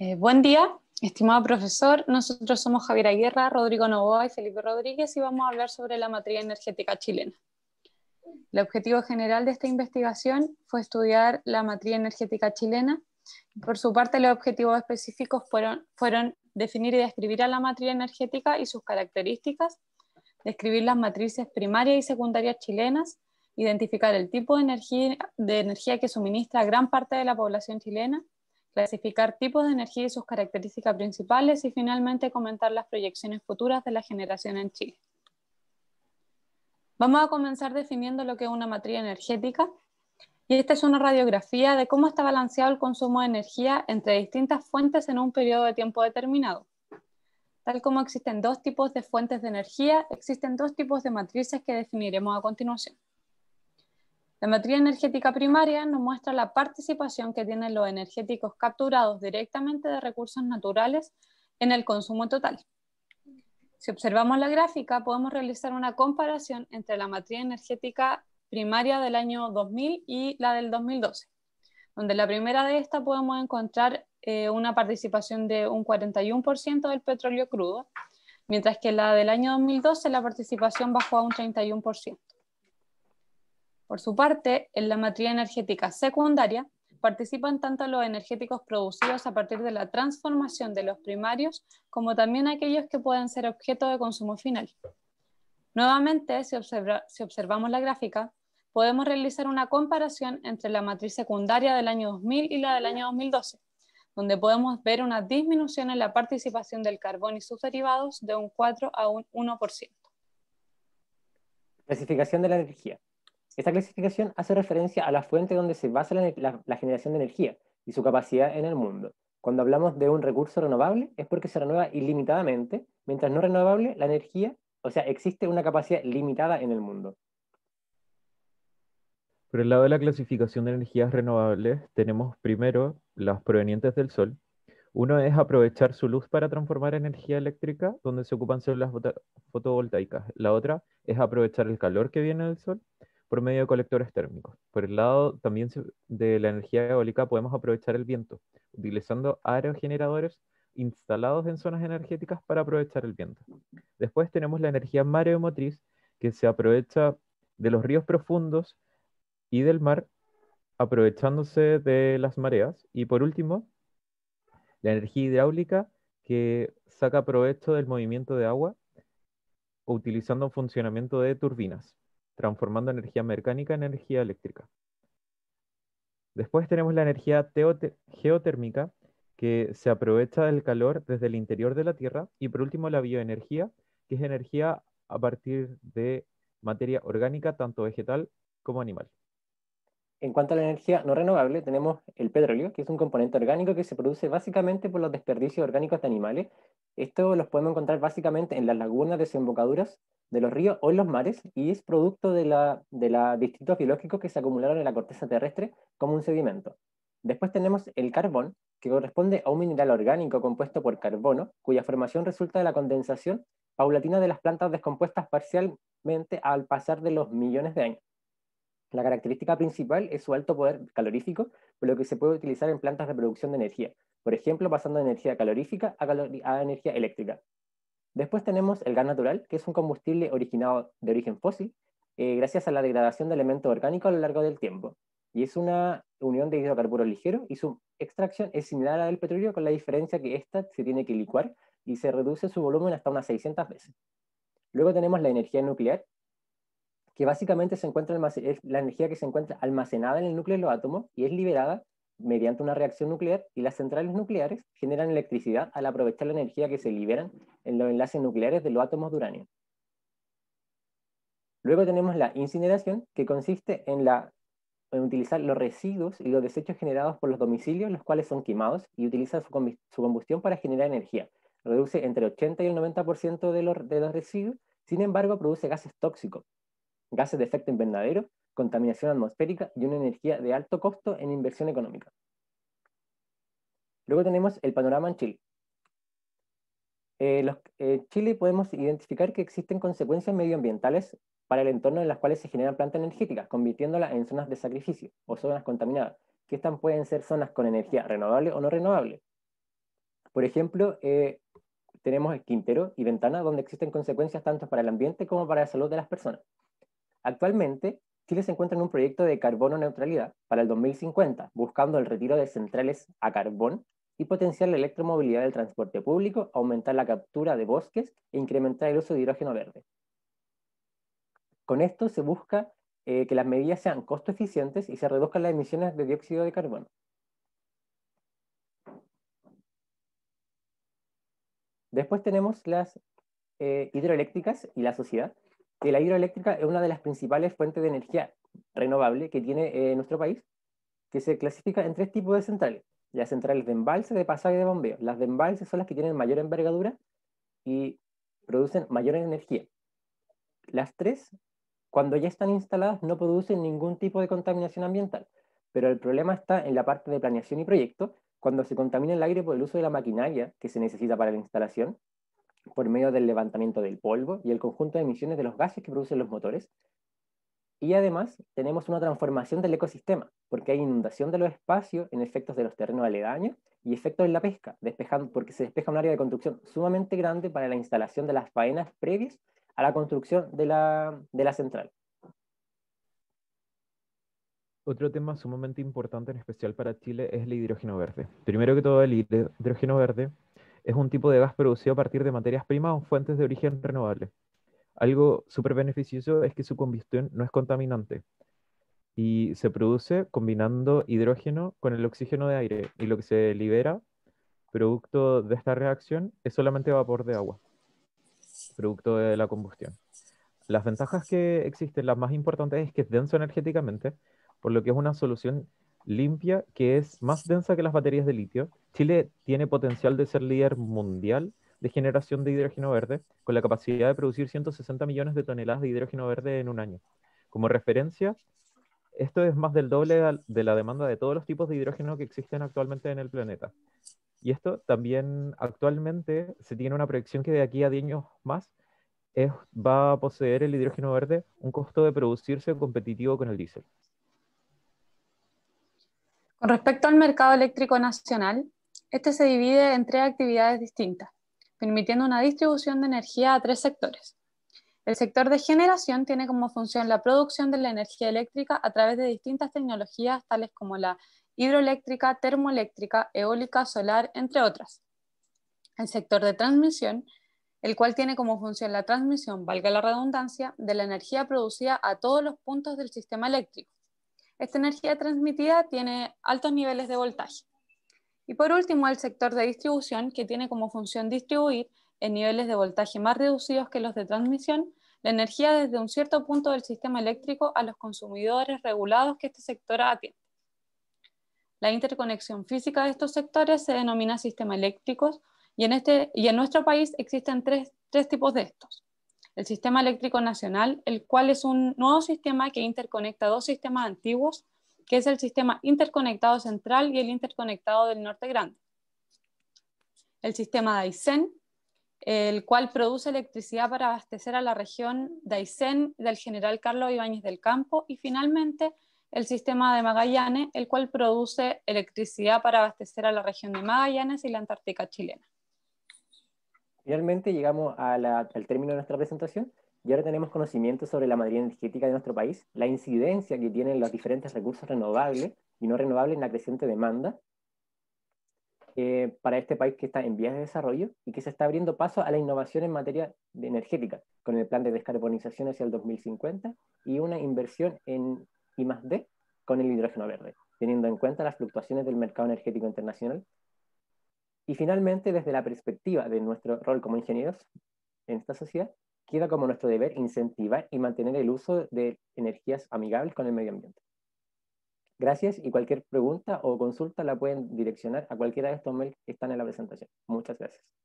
Eh, buen día, estimado profesor. Nosotros somos Javier Aguirre, Rodrigo Novoa y Felipe Rodríguez y vamos a hablar sobre la materia energética chilena. El objetivo general de esta investigación fue estudiar la matriz energética chilena. Por su parte, los objetivos específicos fueron, definir y describir a la matriz energética y sus características, describir las matrices primarias y secundarias chilenas, identificar el tipo de energía, de energía que suministra gran parte de la población chilena, clasificar tipos de energía y sus características principales y finalmente comentar las proyecciones futuras de la generación en Chile. Vamos a comenzar definiendo lo que es una matriz energética y esta es una radiografía de cómo está balanceado el consumo de energía entre distintas fuentes en un periodo de tiempo determinado. Tal como existen dos tipos de fuentes de energía, existen dos tipos de matrices que definiremos a continuación. La matriz energética primaria nos muestra la participación que tienen los energéticos capturados directamente de recursos naturales en el consumo total. Si observamos la gráfica, podemos realizar una comparación entre la matriz energética primaria del año 2000 y la del 2012, donde la primera de esta podemos encontrar eh, una participación de un 41% del petróleo crudo, mientras que la del año 2012 la participación bajó a un 31%. Por su parte, en la matriz energética secundaria participan tanto los energéticos producidos a partir de la transformación de los primarios como también aquellos que pueden ser objeto de consumo final. Nuevamente, si, observamos la gráfica, podemos realizar una comparación entre la matriz secundaria del año 2000 y la del año 2012, donde podemos ver una disminución en la participación del carbón y sus derivados de un 4 a un 1%. Clasificación de la energía. Esta clasificación hace referencia a la fuente donde se basa la, generación de energía y su capacidad en el mundo. Cuando hablamos de un recurso renovable es porque se renueva ilimitadamente, mientras no renovable la energía, o sea, existe una capacidad limitada en el mundo. Por el lado de la clasificación de energías renovables, tenemos primero las provenientes del sol. Uno es aprovechar su luz para transformar energía eléctrica, donde se ocupan células fotovoltaicas. La otra es aprovechar el calor que viene del sol por medio de colectores térmicos. Por el lado también de la energía eólica podemos aprovechar el viento, utilizando aerogeneradores instalados en zonas energéticas para aprovechar el viento. Después tenemos la energía mareomotriz, que se aprovecha de los ríos profundos y del mar, aprovechándose de las mareas. Y por último, la energía hidráulica, que saca provecho del movimiento de agua, utilizando un funcionamiento de turbinas transformando energía mecánica en energía eléctrica. Después tenemos la energía geotérmica, que se aprovecha del calor desde el interior de la Tierra. Y por último, la bioenergía, que es energía a partir de materia orgánica, tanto vegetal como animal. En cuanto a la energía no renovable, tenemos el petróleo, que es un componente orgánico que se produce básicamente por los desperdicios orgánicos de animales esto los podemos encontrar básicamente en las lagunas, desembocaduras de los ríos o en los mares y es producto de, la, de distintos biológicos que se acumularon en la corteza terrestre como un sedimento. Después tenemos el carbón, que corresponde a un mineral orgánico compuesto por carbono, cuya formación resulta de la condensación paulatina de las plantas descompuestas parcialmente al pasar de los millones de años. La característica principal es su alto poder calorífico, por lo que se puede utilizar en plantas de producción de energía, por ejemplo, pasando de energía calorífica a, energía eléctrica. Después tenemos el gas natural, que es un combustible originado de origen fósil, eh, gracias a la degradación de elementos orgánicos a lo largo del tiempo. Y es una unión de hidrocarburos ligero y su extracción es similar a la del petróleo, con la diferencia que ésta se tiene que licuar y se reduce su volumen hasta unas 600 veces. Luego tenemos la energía nuclear, que básicamente se encuentra es la energía que se encuentra almacenada en el núcleo de los átomos y es liberada mediante una reacción nuclear y las centrales nucleares generan electricidad al aprovechar la energía que se liberan en los enlaces nucleares de los átomos de uranio. Luego tenemos la incineración, que consiste en, utilizar los residuos y los desechos generados por los domicilios, los cuales son quemados, y utiliza su, combustión para generar energía. Reduce entre el 80 y el 90% de los, de los residuos, sin embargo produce gases tóxicos, gases de efecto invernadero, contaminación atmosférica y una energía de alto costo en inversión económica. Luego tenemos el panorama en Chile. En eh, eh, Chile podemos identificar que existen consecuencias medioambientales para el entorno en las cuales se generan plantas energéticas, convirtiéndolas en zonas de sacrificio o zonas contaminadas, que estas pueden ser zonas con energía renovable o no renovable. Por ejemplo, eh, tenemos el Quintero y Ventana, donde existen consecuencias tanto para el ambiente como para la salud de las personas. Actualmente, Chile se encuentra en un proyecto de carbono neutralidad para el 2050, buscando el retiro de centrales a carbón y potenciar la electromovilidad del transporte público, aumentar la captura de bosques e incrementar el uso de hidrógeno verde. Con esto se busca eh, que las medidas sean costo eficientes y se reduzcan las emisiones de dióxido de carbono. Después tenemos las eh, hidroeléctricas y la sociedad, la hidroeléctrica es una de las principales fuentes de energía renovable que tiene eh, nuestro país, que se clasifica en tres tipos de centrales. Las centrales de embalse, de pasaje y de bombeo. Las de embalse son las que tienen mayor envergadura y producen mayor energía. Las tres, cuando ya están instaladas, no producen ningún tipo de contaminación ambiental, pero el problema está en la parte de planeación y proyecto, cuando se contamina el aire por el uso de la maquinaria que se necesita para la instalación, por medio del levantamiento del polvo y el conjunto de emisiones de los gases que producen los motores. Y además tenemos una transformación del ecosistema, porque hay inundación de los espacios en efectos de los terrenos aledaños y efectos en la pesca, despejando, porque se despeja un área de construcción sumamente grande para la instalación de las faenas previas a la construcción de la, de la central. Otro tema sumamente importante, en especial para Chile, es el hidrógeno verde. Primero que todo, el hidrógeno verde es un tipo de gas producido a partir de materias primas o fuentes de origen renovable. Algo súper beneficioso es que su combustión no es contaminante y se produce combinando hidrógeno con el oxígeno de aire y lo que se libera, producto de esta reacción, es solamente vapor de agua, producto de la combustión. Las ventajas que existen, las más importantes, es que es denso energéticamente, por lo que es una solución limpia que es más densa que las baterías de litio. Chile tiene potencial de ser líder mundial de generación de hidrógeno verde, con la capacidad de producir 160 millones de toneladas de hidrógeno verde en un año. Como referencia, esto es más del doble de la demanda de todos los tipos de hidrógeno que existen actualmente en el planeta. Y esto también actualmente se tiene una proyección que de aquí a 10 años más va a poseer el hidrógeno verde un costo de producirse competitivo con el diésel. Con respecto al mercado eléctrico nacional, este se divide en tres actividades distintas, permitiendo una distribución de energía a tres sectores. El sector de generación tiene como función la producción de la energía eléctrica a través de distintas tecnologías tales como la hidroeléctrica, termoeléctrica, eólica, solar, entre otras. El sector de transmisión, el cual tiene como función la transmisión, valga la redundancia, de la energía producida a todos los puntos del sistema eléctrico. Esta energía transmitida tiene altos niveles de voltaje. Y por último, el sector de distribución, que tiene como función distribuir en niveles de voltaje más reducidos que los de transmisión la energía desde un cierto punto del sistema eléctrico a los consumidores regulados que este sector atiende. La interconexión física de estos sectores se denomina sistema eléctrico y en, este, y en nuestro país existen tres tipos de estos el Sistema Eléctrico Nacional, el cual es un nuevo sistema que interconecta dos sistemas antiguos, que es el sistema interconectado central y el interconectado del norte grande. El sistema de Aysén, el cual produce electricidad para abastecer a la región de Aysén del general Carlos Ibáñez del Campo, y finalmente el sistema de Magallanes, el cual produce electricidad para abastecer a la región de Magallanes y la Antártica chilena. Finalmente llegamos al término de nuestra presentación y ahora tenemos conocimiento sobre la materia energética de nuestro país, la incidencia que tienen los diferentes recursos renovables y no renovables en la creciente demanda eh, para este país que está en vías de desarrollo y que se está abriendo paso a la innovación en materia de energética, con el plan de descarbonización hacia el 2050 y una inversión en I+.D. con el hidrógeno verde, teniendo en cuenta las fluctuaciones del mercado energético internacional y finalmente, desde la perspectiva de nuestro rol como ingenieros en esta sociedad, queda como nuestro deber incentivar y mantener el uso de energías amigables con el medio ambiente. Gracias y cualquier pregunta o consulta la pueden direccionar a cualquiera de estos mails que están en la presentación. Muchas gracias.